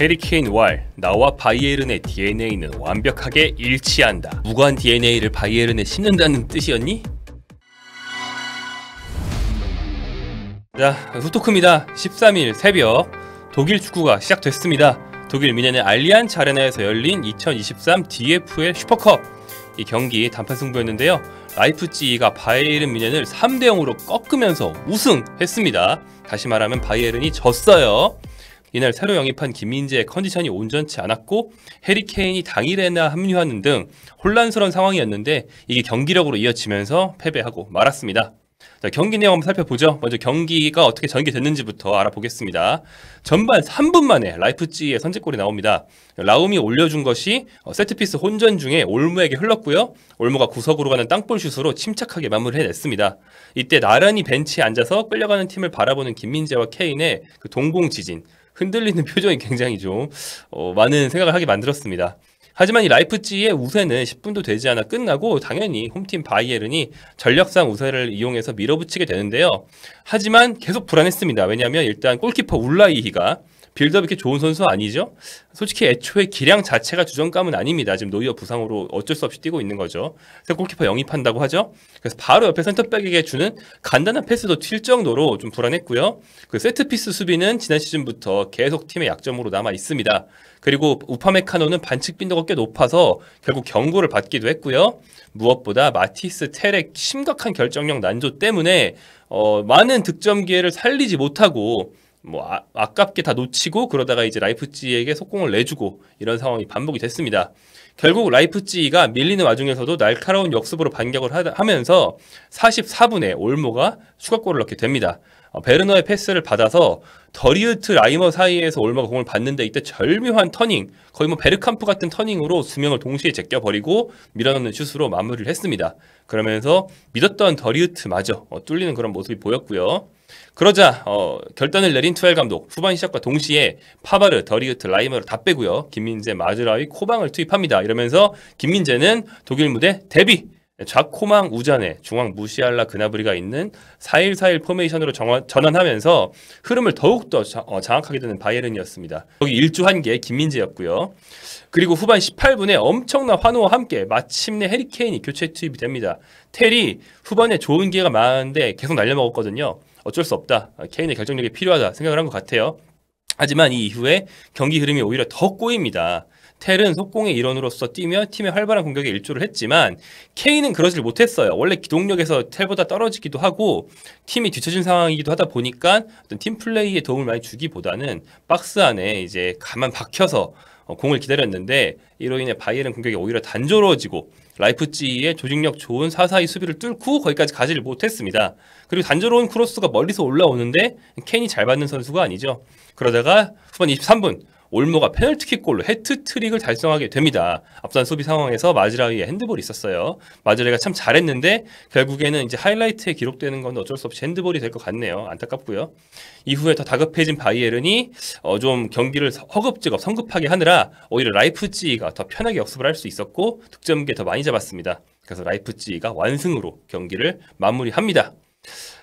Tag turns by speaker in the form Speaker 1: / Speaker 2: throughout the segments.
Speaker 1: 해리케인 왈, 나와 바이에른의 DNA는 완벽하게 일치한다. 무관 DNA를 바이에른에 심는다는 뜻이었니? 자, 후토크입니다. 13일 새벽 독일 축구가 시작됐습니다. 독일 미네의 알리안 자레나에서 열린 2023 DFL 슈퍼컵 이 경기 단판 승부였는데요. 라이프치가 바이에른 미넨을 3대 0으로 꺾으면서 우승했습니다. 다시 말하면 바이에른이 졌어요. 이날 새로 영입한 김민재의 컨디션이 온전치 않았고 해리 케인이 당일에나 합류하는 등 혼란스러운 상황이었는데 이게 경기력으로 이어지면서 패배하고 말았습니다. 자, 경기 내용 한번 살펴보죠. 먼저 경기가 어떻게 전개됐는지부터 알아보겠습니다. 전반 3분 만에 라이프찌의 선제골이 나옵니다. 라움이 올려준 것이 어, 세트피스 혼전 중에 올무에게 흘렀고요. 올무가 구석으로 가는 땅볼 슛으로 침착하게 마무리 해냈습니다. 이때 나란히 벤치에 앉아서 끌려가는 팀을 바라보는 김민재와 케인의 그 동공 지진 흔들리는 표정이 굉장히 좀 어, 많은 생각을 하게 만들었습니다. 하지만 이 라이프치의 우세는 10분도 되지 않아 끝나고 당연히 홈팀 바이에른이 전력상 우세를 이용해서 밀어붙이게 되는데요. 하지만 계속 불안했습니다. 왜냐하면 일단 골키퍼 울라이히가 빌드업 이렇게 좋은 선수 아니죠? 솔직히 애초에 기량 자체가 주전감은 아닙니다. 지금 노이어 부상으로 어쩔 수 없이 뛰고 있는 거죠. 그래서 골키퍼 영입한다고 하죠. 그래서 바로 옆에 센터백에게 주는 간단한 패스도 튈 정도로 좀 불안했고요. 그 세트피스 수비는 지난 시즌부터 계속 팀의 약점으로 남아 있습니다. 그리고 우파메카노는 반칙 빈도가 꽤 높아서 결국 경고를 받기도 했고요. 무엇보다 마티스 텔렉 심각한 결정력 난조 때문에 어, 많은 득점 기회를 살리지 못하고 뭐 아, 아깝게 다 놓치고 그러다가 이제 라이프찌에게 속공을 내주고 이런 상황이 반복이 됐습니다. 결국 라이프찌가 밀리는 와중에서도 날카로운 역습으로 반격을 하, 면서 44분에 올모가 추가골을 넣게 됩니다. 어, 베르너의 패스를 받아서 더리우트 라이머 사이에서 올마가 공을 받는데 이때 절묘한 터닝, 거의 뭐 베르캄프 같은 터닝으로 수 명을 동시에 제껴버리고 밀어넣는 슛으로 마무리를 했습니다. 그러면서 믿었던 더리우트마저 어, 뚫리는 그런 모습이 보였고요. 그러자 어, 결단을 내린 투엘 감독 후반 시작과 동시에 파바르, 더리우트, 라이머를 다 빼고요. 김민재, 마즈라위, 코방을 투입합니다. 이러면서 김민재는 독일 무대 데뷔 좌코망 우전에 중앙 무시알라 그나브리가 있는 4-1-4-1 포메이션으로 정원, 전환하면서 흐름을 더욱더 자, 어, 장악하게 되는 바이에른이었습니다. 여기 일주한 게 김민재였고요. 그리고 후반 18분에 엄청난 환호와 함께 마침내 해리케인이 교체 투입이 됩니다. 테리 후반에 좋은 기회가 많은데 계속 날려먹었거든요. 어쩔 수 없다. 아, 케인의 결정력이 필요하다 생각을 한 것 같아요. 하지만 이 이후에 경기 흐름이 오히려 더 꼬입니다. 텔은 속공의 일원으로서 뛰며 팀의 활발한 공격에 일조를 했지만 케인은 그러질 못했어요. 원래 기동력에서 텔보다 떨어지기도 하고 팀이 뒤처진 상황이기도 하다 보니까 어떤 팀 플레이에 도움을 많이 주기보다는 박스 안에 이제 가만 박혀서 어, 공을 기다렸는데 이로 인해 바이에른 공격이 오히려 단조로워지고 라이프찌의 조직력 좋은 사사의 수비를 뚫고 거기까지 가지를 못했습니다. 그리고 단조로운 크로스가 멀리서 올라오는데 케인이잘 받는 선수가 아니죠. 그러다가 후반 23분 올모가 페널티킥골로 해트트릭을 달성하게 됩니다. 앞선 소비 상황에서 마즈라위의 핸드볼이 있었어요. 마즈라위가 참 잘했는데 결국에는 이제 하이라이트에 기록되는 건 어쩔 수 없이 핸드볼이 될 것 같네요. 안타깝고요. 이후에 더 다급해진 바이에른이 어, 좀 경기를 허겁지겁 성급하게 하느라 오히려 라이프찌가 더 편하게 역습을 할 수 있었고 득점기에 더 많이 잡았습니다. 그래서 라이프찌가 완승으로 경기를 마무리합니다.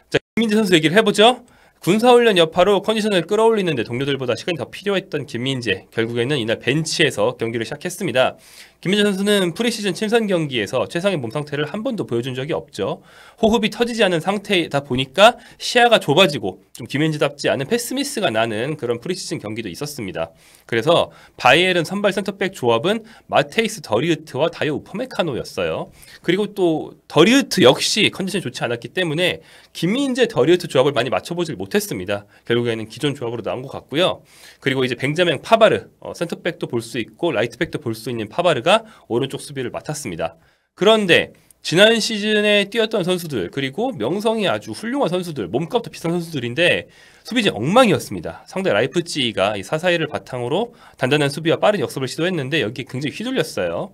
Speaker 1: 자, 김민재 선수 얘기를 해보죠. 군사훈련 여파로 컨디션을 끌어올리는데 동료들보다 시간이 더 필요했던 김민재 결국에는 이날 벤치에서 경기를 시작했습니다. 김민재 선수는 프리시즌 침선 경기에서 최상의 몸 상태를 한 번도 보여준 적이 없죠. 호흡이 터지지 않은 상태다 보니까 시야가 좁아지고 좀김민재답지 않은 패스미스가 나는 그런 프리시즌 경기도 있었습니다. 그래서 바이엘은 선발 센터백 조합은 마테이스 더리우트와 다이오 우퍼메카노였어요. 그리고 또 더리우트 역시 컨디션이 좋지 않았기 때문에 김민재 더리우트 조합을 많이 맞춰보질 못했습니다. 결국에는 기존 조합으로 나온 것 같고요. 그리고 이제 뱅자멘 파바르 어, 센터백도 볼 수 있고 라이트백도 볼 수 있는 파바르 선수가 오른쪽 수비를 맡았습니다. 그런데 지난 시즌에 뛰었던 선수들 그리고 명성이 아주 훌륭한 선수들 몸값도 비싼 선수들인데 수비진 엉망이었습니다. 상대 라이프찌가 이 사사이를 바탕으로 단단한 수비와 빠른 역습을 시도했는데 여기에 굉장히 휘둘렸어요.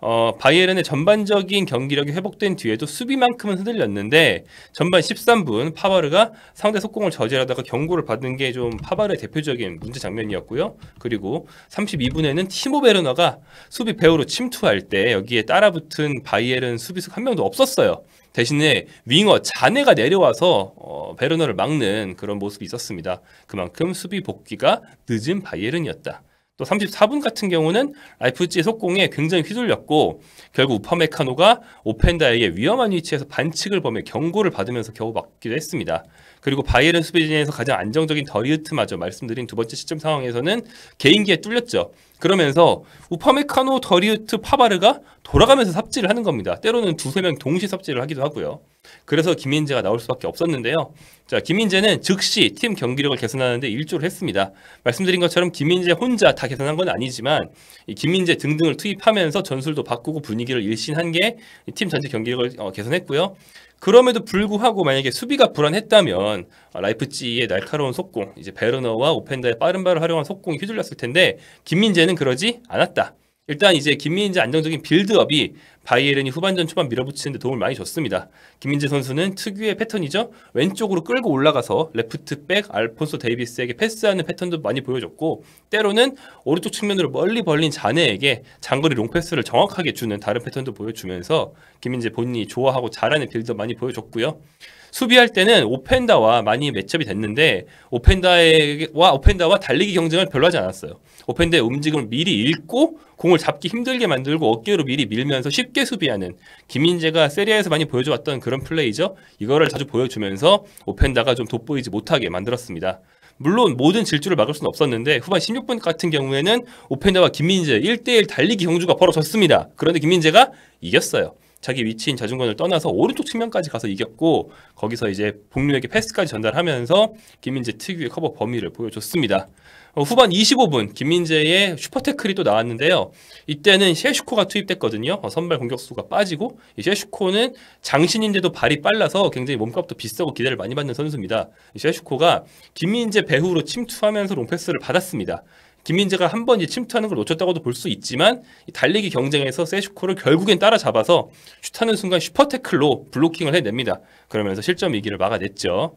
Speaker 1: 어, 바이에른의 전반적인 경기력이 회복된 뒤에도 수비만큼은 흔들렸는데 전반 13분 파바르가 상대 속공을 저지하다가 경고를 받은 게 좀 파바르의 대표적인 문제 장면이었고요. 그리고 32분에는 티모 베르너가 수비 배우로 침투할 때 여기에 따라붙은 바이에른 수비수 한 명도 없었어요. 대신에 윙어 자네가 내려와서 어, 베르너를 막는 그런 모습이 있었습니다. 그만큼 수비 복귀가 늦은 바이에른이었다. 또 34분 같은 경우는 라이프지의 속공에 굉장히 휘둘렸고 결국 우파메카노가 오펜다에게 위험한 위치에서 반칙을 범해 경고를 받으면서 겨우 막기도 했습니다. 그리고 바이에른 수비진에서 가장 안정적인 더리우트마저 말씀드린 두 번째 시점 상황에서는 개인기에 뚫렸죠. 그러면서 우파메카노, 더리우트, 파바르가 돌아가면서 삽질을 하는 겁니다. 때로는 두세 명 동시 삽질을 하기도 하고요. 그래서 김민재가 나올 수밖에 없었는데요. 자, 김민재는 즉시 팀 경기력을 개선하는데 일조를 했습니다. 말씀드린 것처럼 김민재 혼자 다 개선한 건 아니지만 김민재 등등을 투입하면서 전술도 바꾸고 분위기를 일신한 게 팀 전체 경기력을 어, 개선했고요. 그럼에도 불구하고 만약에 수비가 불안했다면 아, 라이프찌의 날카로운 속공, 이제 베르너와 오펜더의 빠른 발을 활용한 속공이 휘둘렸을 텐데 김민재는 그러지 않았다. 일단 이제 김민재 안정적인 빌드업이 바이에른이 후반전 초반 밀어붙이는데 도움을 많이 줬습니다. 김민재 선수는 특유의 패턴이죠. 왼쪽으로 끌고 올라가서 레프트 백 알폰소 데이비스에게 패스하는 패턴도 많이 보여줬고 때로는 오른쪽 측면으로 멀리 벌린 자네에게 장거리 롱패스를 정확하게 주는 다른 패턴도 보여주면서 김민재 본인이 좋아하고 잘하는 빌드업 많이 보여줬고요. 수비할 때는 오펜다와 많이 매첩이 됐는데 오펜다와 오펜다와 달리기 경쟁을 별로 하지 않았어요. 오펜다의 움직임을 미리 읽고 공을 잡기 힘들게 만들고 어깨로 미리 밀면서 쉽게 수비하는 김민재가 세리아에서 많이 보여줘왔던 그런 플레이죠. 이거를 자주 보여주면서 오펜다가 좀 돋보이지 못하게 만들었습니다. 물론 모든 질주를 막을 수는 없었는데 후반 16분 같은 경우에는 오펜다와 김민재 1대1 달리기 경주가 벌어졌습니다. 그런데 김민재가 이겼어요. 자기 위치인 자중권을 떠나서 오른쪽 측면까지 가서 이겼고 거기서 이제 복류에게 패스까지 전달하면서 김민재 특유의 커버 범위를 보여줬습니다. 어, 후반 25분 김민재의 슈퍼테클이 또 나왔는데요. 이때는 셰슈코가 투입됐거든요. 어, 선발 공격수가 빠지고 이 셰슈코는 장신인데도 발이 빨라서 굉장히 몸값도 비싸고 기대를 많이 받는 선수입니다. 셰슈코가 김민재 배후로 침투하면서 롱패스를 받았습니다. 김민재가 한번이 침투하는 걸 놓쳤다고도 볼 수 있지만 달리기 경쟁에서 세슈코를 결국엔 따라잡아서 슛하는 순간 슈퍼테클로 블로킹을 해냅니다. 그러면서 실점 위기를 막아냈죠.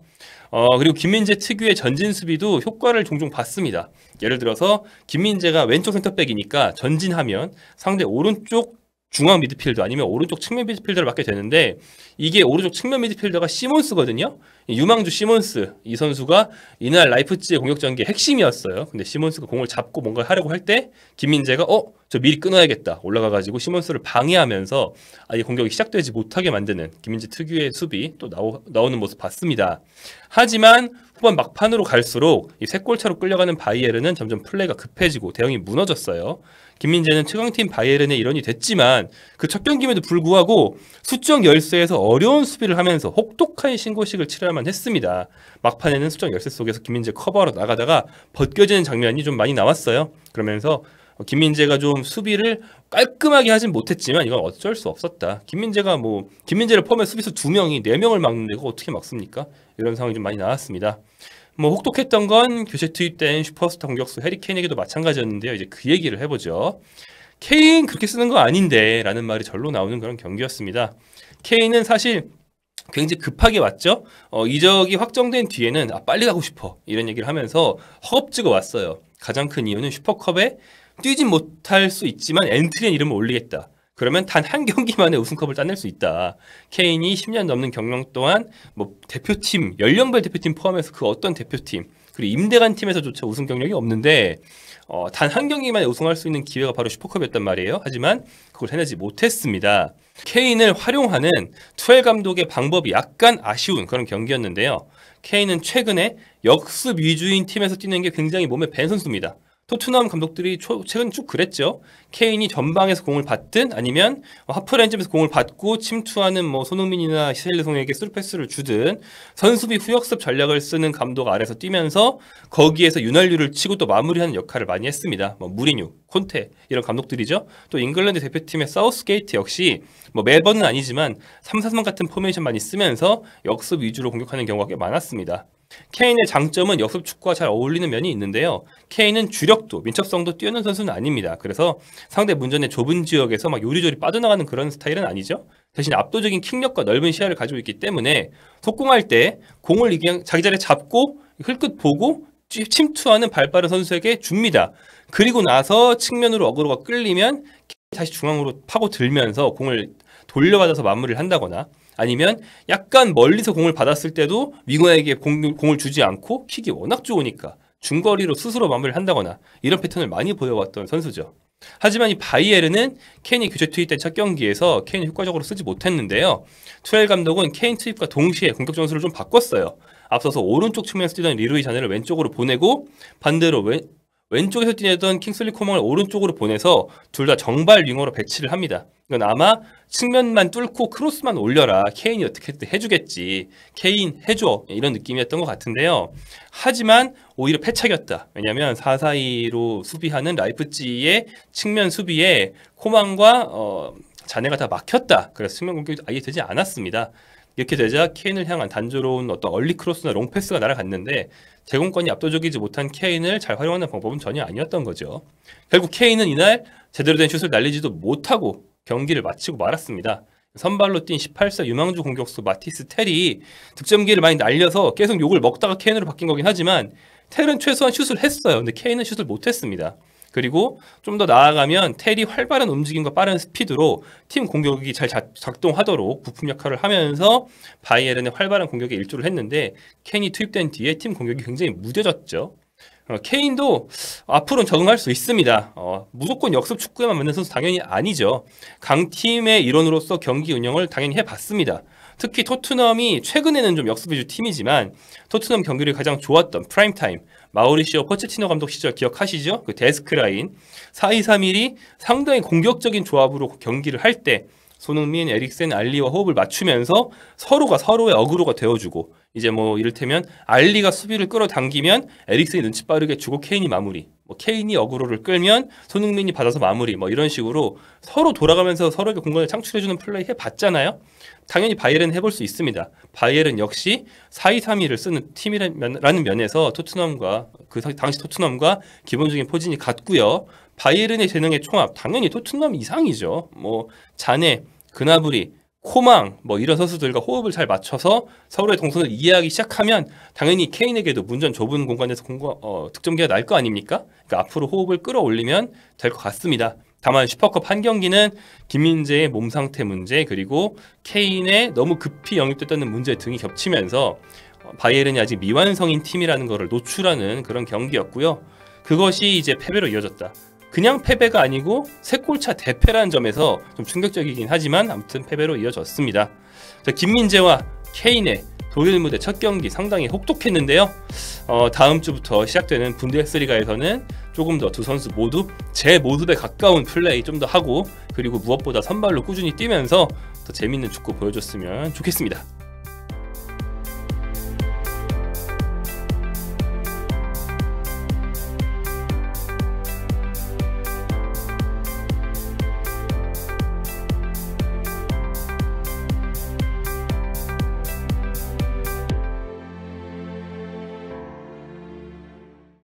Speaker 1: 어, 그리고 김민재 특유의 전진 수비도 효과를 종종 봤습니다. 예를 들어서 김민재가 왼쪽 센터백이니까 전진하면 상대 오른쪽 중앙 미드필더 아니면 오른쪽 측면 미드필더를 맡게 되는데 이게 오른쪽 측면 미드필더가 시몬스거든요. 유망주 시몬스 이 선수가 이날 라이프치의 공격 전개 핵심이었어요. 근데 시몬스가 공을 잡고 뭔가 하려고 할 때 김민재가 어 저 미리 끊어야겠다 올라가 가지고 시몬스를 방해하면서 아예 공격이 시작되지 못하게 만드는 김민재 특유의 수비 또 나오, 나오는 모습 봤습니다. 하지만 후반 막판으로 갈수록 이세 골차로 끌려가는 바이에르는 점점 플레이가 급해지고 대응이 무너졌어요. 김민재는 최강팀 바이에른의 일원이 됐지만 그 첫 경기임에도 불구하고 수적 열세에서 어려운 수비를 하면서 혹독한 신고식을 치러야만 했습니다. 막판에는 수적 열세 속에서 김민재 커버하러 나가다가 벗겨지는 장면이 좀 많이 나왔어요. 그러면서 김민재가 좀 수비를 깔끔하게 하진 못했지만 이건 어쩔 수 없었다. 김민재가 뭐 김민재를 포함해 수비수 두 명이 네 명을 막는데 그거 어떻게 막습니까? 이런 상황이 좀 많이 나왔습니다. 뭐 혹독했던 건 교체 투입된 슈퍼스타 공격수 해리 케인에게도 마찬가지였는데요. 이제 그 얘기를 해보죠. 케인 그렇게 쓰는 거 아닌데 라는 말이 절로 나오는 그런 경기였습니다. 케인은 사실 굉장히 급하게 왔죠. 어, 이적이 확정된 뒤에는 아, 빨리 가고 싶어 이런 얘기를 하면서 허겁지겁 왔어요. 가장 큰 이유는 슈퍼컵에 뛰진 못할 수 있지만 엔트리엔 이름을 올리겠다. 그러면 단 한 경기만에 우승컵을 따낼 수 있다. 케인이 10년 넘는 경력 동안 뭐 대표팀, 연령별 대표팀 포함해서 그 어떤 대표팀, 그리고 임대간 팀에서조차 우승 경력이 없는데 어, 단 한 경기만에 우승할 수 있는 기회가 바로 슈퍼컵이었단 말이에요. 하지만 그걸 해내지 못했습니다. 케인을 활용하는 투엘 감독의 방법이 약간 아쉬운 그런 경기였는데요. 케인은 최근에 역습 위주인 팀에서 뛰는 게 굉장히 몸에 밴 선수입니다. 토트넘 감독들이 초, 최근 쭉 그랬죠. 케인이 전방에서 공을 받든 아니면 뭐 하프라인에서 공을 받고 침투하는 뭐 손흥민이나 히셀레송에게 스루패스를 주든 선수비 후역습 전략을 쓰는 감독 아래서 뛰면서 거기에서 윤활유를 치고 또 마무리하는 역할을 많이 했습니다. 뭐 무리뉴, 콘테 이런 감독들이죠. 또 잉글랜드 대표팀의 사우스게이트 역시 뭐 매번은 아니지만 3-4-3 같은 포메이션만 있으면서 역습 위주로 공격하는 경우가 꽤 많았습니다. 케인의 장점은 역습 축구와 잘 어울리는 면이 있는데요. 케인은 주력도 민첩성도 뛰어난 선수는 아닙니다. 그래서 상대 문전의 좁은 지역에서 막 요리조리 빠져나가는 그런 스타일은 아니죠. 대신 압도적인 킥력과 넓은 시야를 가지고 있기 때문에 속공할 때 공을 그냥 자기 자리에 잡고 흘끗 보고 침투하는 발빠른 선수에게 줍니다. 그리고 나서 측면으로 어그로가 끌리면 다시 중앙으로 파고들면서 공을 돌려받아서 마무리를 한다거나 아니면 약간 멀리서 공을 받았을 때도 윙어에게 공, 공을 주지 않고 킥이 워낙 좋으니까 중거리로 스스로 마무리를 한다거나 이런 패턴을 많이 보여왔던 선수죠. 하지만 이 바이에르는 케인이 교체 투입된 첫 경기에서 케인을 효과적으로 쓰지 못했는데요. 투엘 감독은 케인 투입과 동시에 공격 전술을 좀 바꿨어요. 앞서서 오른쪽 측면에서 뛰던 리루이 자네를 왼쪽으로 보내고 반대로 왼, 왼쪽에서 뛰던 킹슬리 코먼을 오른쪽으로 보내서 둘 다 정발 윙어로 배치를 합니다. 이건 아마 측면만 뚫고 크로스만 올려라. 케인이 어떻게 해주겠지. 케인 해줘. 이런 느낌이었던 것 같은데요. 하지만 오히려 패착이었다. 왜냐하면 4-4-2로 수비하는 라이프찌의 측면 수비에 코망과 어, 자네가 다 막혔다. 그래서 측면 공격이 아예 되지 않았습니다. 이렇게 되자 케인을 향한 단조로운 어떤 얼리 크로스나 롱 패스가 날아갔는데 제공권이 압도적이지 못한 케인을 잘 활용하는 방법은 전혀 아니었던 거죠. 결국 케인은 이날 제대로 된 슛을 날리지도 못하고 경기를 마치고 말았습니다. 선발로 뛴 18세 유망주 공격수 마티스 테리 득점기를 많이 날려서 계속 욕을 먹다가 케인으로 바뀐 거긴 하지만 테리는 최소한 슛을 했어요. 근데 케인은 슛을 못했습니다. 그리고 좀 더 나아가면 텔이 활발한 움직임과 빠른 스피드로 팀 공격이 잘 작동하도록 부품 역할을 하면서 바이에른의 활발한 공격에 일조를 했는데 케인이 투입된 뒤에 팀 공격이 굉장히 무뎌졌죠. 어, 케인도 앞으로는 적응할 수 있습니다. 어, 무조건 역습 축구에만 맞는 선수 당연히 아니죠. 강팀의 일원으로서 경기 운영을 당연히 해봤습니다. 특히 토트넘이 최근에는 좀역습해줄 팀이지만 토트넘 경기를 가장 좋았던 프라임타임 마우리시오 포체티노 감독 시절 기억하시죠? 그 데스크라인 4231이 상당히 공격적인 조합으로 경기를 할 때 손흥민, 에릭센, 알리와 호흡을 맞추면서 서로가 서로의 어그로가 되어주고 이제 뭐 이를테면 알리가 수비를 끌어당기면 에릭슨이 눈치 빠르게 주고 케인이 마무리. 뭐 케인이 어그로를 끌면 손흥민이 받아서 마무리. 뭐 이런 식으로 서로 돌아가면서 서로에게 공간을 창출해주는 플레이 해봤잖아요. 당연히 바이에른 해볼 수 있습니다. 바이에른 역시 4-2-3-2를 쓰는 팀이라는 면에서 토트넘과 그 당시 토트넘과 기본적인 포진이 같고요. 바이에른의 재능의 총합 당연히 토트넘 이상이죠. 뭐 자네, 그나브리 코망 뭐 이런 선수들과 호흡을 잘 맞춰서 서로의 동선을 이해하기 시작하면 당연히 케인에게도 문전 좁은 공간에서 공과, 어, 득점기가 날 거 아닙니까? 그러니까 앞으로 호흡을 끌어올리면 될 것 같습니다. 다만 슈퍼컵 한 경기는 김민재의 몸 상태 문제 그리고 케인의 너무 급히 영입됐다는 문제 등이 겹치면서 어, 바이에른이 아직 미완성인 팀이라는 것을 노출하는 그런 경기였고요. 그것이 이제 패배로 이어졌다. 그냥 패배가 아니고 세 골차 대패라는 점에서 좀 충격적이긴 하지만 아무튼 패배로 이어졌습니다. 자, 김민재와 케인의 독일 무대 첫 경기 상당히 혹독했는데요. 어, 다음 주부터 시작되는 분데스리가에서는 조금 더 두 선수 모두 제 모습에 가까운 플레이 좀 더 하고 그리고 무엇보다 선발로 꾸준히 뛰면서 더 재밌는 축구 보여줬으면 좋겠습니다.